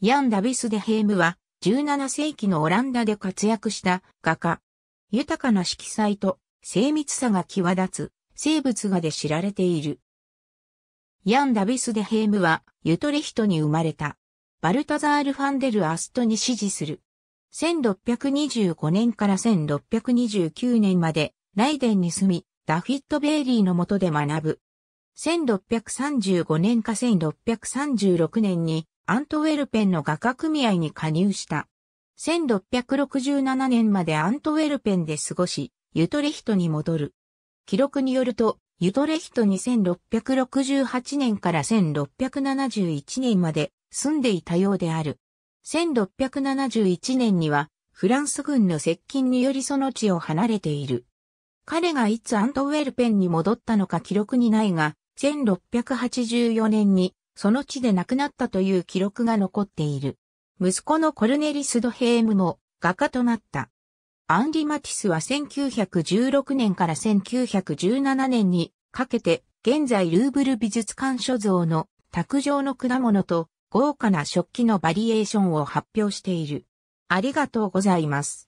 ヤン・ダビス・デヘームは17世紀のオランダで活躍した画家。豊かな色彩と精密さが際立つ生物画で知られている。ヤン・ダビス・デヘームはユトレヒトに生まれた。バルタザール・ファンデル・アストに支持する。1625年から1629年までライデンに住み、ダフィット・ベイリーの下で学ぶ。1635年か1636年にアントウェルペンの画家組合に加入した。1667年までアントウェルペンで過ごし、ユトレヒトに戻る。記録によると、ユトレヒトに1668年から1671年まで住んでいたようである。1671年にはフランス軍の接近によりその地を離れている。彼がいつアントウェルペンに戻ったのか記録にないが、1684年にその地で亡くなったという記録が残っている。息子のコルネリス・ドヘームも画家となった。アンリ・マティスは1916年から1917年にかけて現在ルーブル美術館所蔵の卓上の果物と豪華な食器のバリエーションを発表している。ありがとうございます。